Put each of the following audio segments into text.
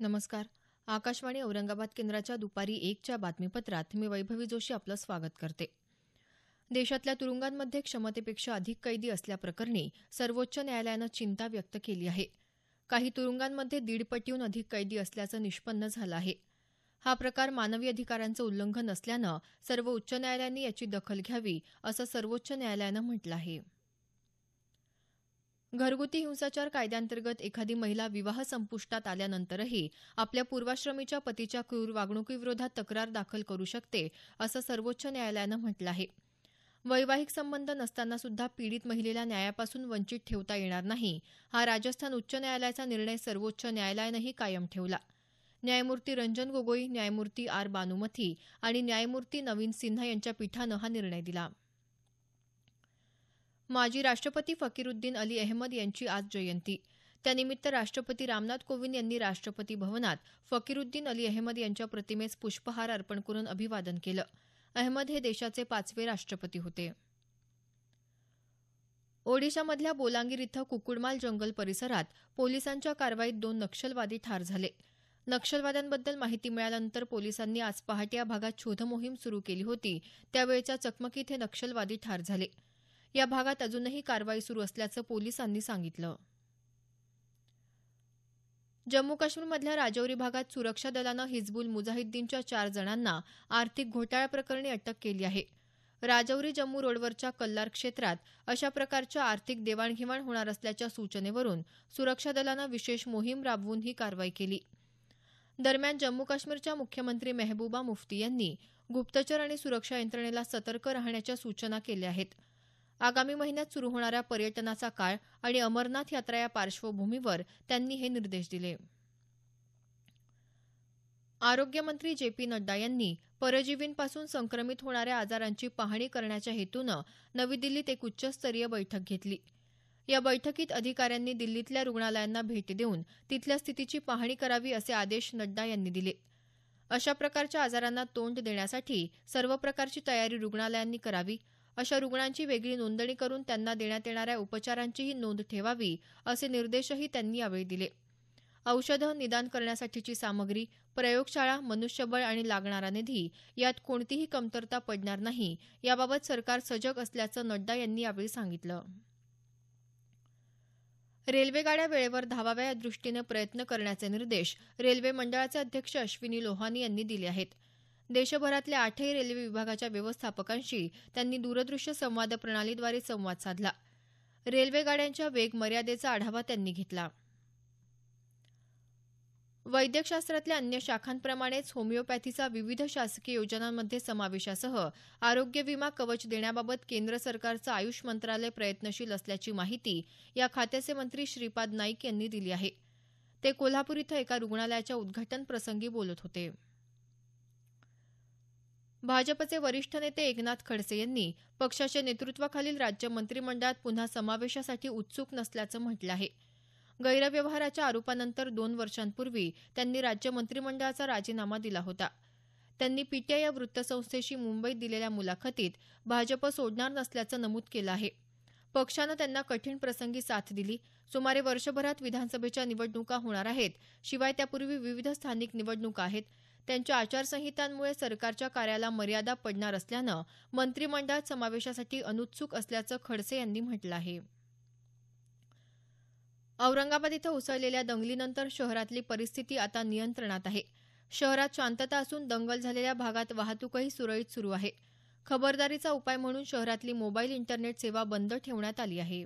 नमस्कार आकाशवाणी औरंगाबाद केंद्राच्या दुपारी एकच्या बातमीपत्रात मी वैभवी जोशी आपलं स्वागत करते देशातल्या तुरुंगांमध्ये क्षमतेपेक्षा अधिक कैदी असल्याप्रकरणी सर्वोच्च न्यायालयानं चिंता व्यक्त केली आहे काही तुरुंगांमध्ये दीडपटीहून अधिक कैदी असल्याचं निष्पन्न झालं आहे हा प्रकार मानवी अधिकारांचं उल्लंघन असल्यानं सर्व उच्च न्यायालयांनी याची दखल घ्यावी असं सर्वोच्च न्यायालयानं म्हटलं आहे घरगुती हिंसाचार कायद्यांतर्गत एखादी महिला विवाह संपुष्टात आल्यानंतरही आपल्या पूर्वाश्रमीच्या पतीच्या क्रूर वागणुकीविरोधात तक्रार दाखल करू शकते असं सर्वोच्च न्यायालयानं म्हटलं आहे वैवाहिक संबंध नसताना सुद्धा पीडित महिलेला न्यायापासून वंचित ठेवता येणार नाही हा राजस्थान उच्च न्यायालयाचा निर्णय सर्वोच्च न्यायालयानंही कायम ठेवला न्यायमूर्ती रंजन गोगोई न्यायमूर्ती आर बानुमथी आणि न्यायमूर्ती नवीन सिन्हा यांच्या पीठानं हा निर्णय दिला माजी राष्ट्रपती फकीरुद्दीन अली अहमद यांची आज जयंती त्यानिमित्त राष्ट्रपती रामनाथ कोविंद यांनी राष्ट्रपती भवनात फकीरुद्दीन अली अहमद यांच्या प्रतिमेस पुष्पहार अर्पण करून अभिवादन केलं अहमद हे देशाचे पाचवे राष्ट्रपती होते ओडिशामधल्या बोलांगीर इथं कुकुडमाल जंगल परिसरात पोलिसांच्या कारवाईत दोन नक्षलवादी ठार झाले नक्षलवाद्यांबद्दल माहिती मिळाल्यानंतर पोलिसांनी आज पहाटे या भागात शोधमोहीम सुरू केली होती त्यावेळच्या चकमकीत हे नक्षलवादी ठार झाले या भागात अजूनही कारवाई सुरू असल्याचं पोलिसांनी सांगितलं जम्मू काश्मीरमधल्या राजौरी भागात सुरक्षा दलानं हिजबुल मुजाहिद्दीनच्या चार जणांना आर्थिक घोटाळ्याप्रकरणी अटक केली आहे राजौरी जम्मू रोडवरच्या कल्लार क्षेत्रात अशा प्रकारच्या आर्थिक देवाणघेवाण होणार असल्याच्या सूचनेवरून सुरक्षा दलानं विशेष मोहीम राबवून ही कारवाई केली दरम्यान जम्मू काश्मीरच्या मुख्यमंत्री मेहबूबा मुफ्ती यांनी गुप्तचर आणि सुरक्षा यंत्रणेला सतर्क राहण्याच्या सूचना केल्या आहेत आगामी महिन्यात सुरू होणाऱ्या पर्यटनाचा काळ आणि अमरनाथ यात्रा या पार्श्वभूमीवर त्यांनी हे निर्देश दिले आरोग्यमंत्री जे पी नड्डा यांनी परजीवींपासून संक्रमित होणाऱ्या आजारांची पाहणी करण्याच्या हेतूनं नवी दिल्लीत एक उच्चस्तरीय बैठक घेतली या बैठकीत अधिकाऱ्यांनी दिल्लीतल्या रुग्णालयांना भेट देऊन तिथल्या स्थितीची पाहणी करावी असे आदेश नड्डा यांनी दिले अशा प्रकारच्या आजारांना तोंड देण्यासाठी सर्व प्रकारची तयारी रुग्णालयांनी करावी अशा रुग्णांची वेगळी नोंदणी करून त्यांना देण्यात येणाऱ्या उपचारांचीही नोंद ठेवावी असे निर्देशही त्यांनी यावेळी दिले औषधं निदान करण्यासाठीची सामग्री प्रयोगशाळा मनुष्यबळ आणि लागणारा निधी यात कोणतीही कमतरता पडणार नाही याबाबत सरकार सजग असल्याचं नड्डा यांनी यावेळी सांगितलं रेल्वेगाड्या वेळेवर धावाव्या या दृष्टीनं प्रयत्न करण्याचे निर्देश रेल्वे मंडळाचे अध्यक्ष अश्विनी लोहानी यांनी दिले आहेत देशभरातल्या आठही रेल्वे विभागाच्या व्यवस्थापकांशी त्यांनी दूरदृश्य संवाद प्रणालीद्वारे संवाद साधला रेल्वे गाड्यांच्या वेग मर्यादेचा आढावा त्यांनी घेतला वैद्यकशास्त्रातल्या अन्य शाखांप्रमाणेच होमिओपॅथीचा विविध शासकीय योजनांमध्ये समावेशासह आरोग्य विमा कवच देण्याबाबत केंद्र सरकारचं आयुष मंत्रालय प्रयत्नशील असल्याची माहिती या खात्याचे मंत्री श्रीपाद नाईक यांनी दिली आहे ते कोल्हापूर इथं एका रुग्णालयाच्या उद्घाटन प्रसंगी बोलत होते भाजपचे वरिष्ठ नेते एकनाथ खडसे यांनी पक्षाच्या नेतृत्वाखालील राज्य मंत्रिमंडळात पुन्हा समावेशासाठी उत्सुक नसल्याचं म्हटलं आहे गैरव्यवहाराच्या आरोपानंतर दोन वर्षांपूर्वी त्यांनी राज्य मंत्रिमंडळाचा राजीनामा दिला होता त्यांनी पीटीआय या वृत्तसंस्थेशी मुंबईत दिलेल्या मुलाखतीत भाजप सोडणार नसल्याचं नमूद केलं आहे पक्षानं त्यांना कठीण प्रसंगी साथ दिली सुमारे वर्षभरात विधानसभेच्या निवडणुका होणार आहेत शिवाय त्यापूर्वी विविध स्थानिक निवडणुका आहेत त्यांच्या आचारसंहितांमुळे सरकारच्या कार्याला मर्यादा पडणार असल्यानं मंत्रिमंडळात समावेशासाठी अनुत्सुक असल्याचं खडसे यांनी म्हटलं आहे औरंगाबाद इथं उसळलेल्या दंगलीनंतर शहरातली परिस्थिती आता नियंत्रणात आहे शहरात शांतता असून दंगल झालेल्या भागात वाहतूकही सुरळीत सुरू आहे खबरदारीचा उपाय म्हणून शहरातली मोबाईल इंटरनेट सेवा बंद ठेवण्यात आली आहे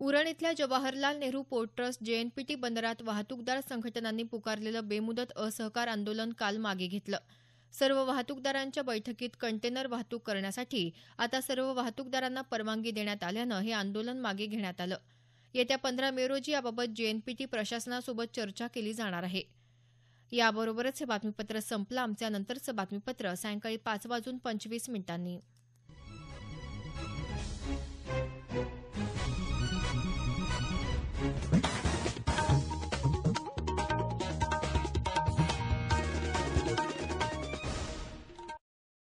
उरण इथल्या Jawaharlal Nehru port trust JNPT बंदरात वाहतूकदार संघटनांनी पुकारलेलं बेमुदत असहकार आंदोलन काल मागे घेतलं सर्व वाहतूकदारांच्या बैठकीत कंटेनर वाहतूक करण्यासाठी आता सर्व वाहतूकदारांना परवानगी देण्यात आल्यानं हे आंदोलन मागे घेण्यात आलं येत्या पंधरा मे रोजी याबाबत जेएनपीटी प्रशासनासोबत चर्चा केली जाणार आहे याबरोबरच हे बातमीपत्र संपलं आमच्या नंतरचं बातमीपत्र सायंकाळी पाच वाजून पंचवीस मिनिटांनी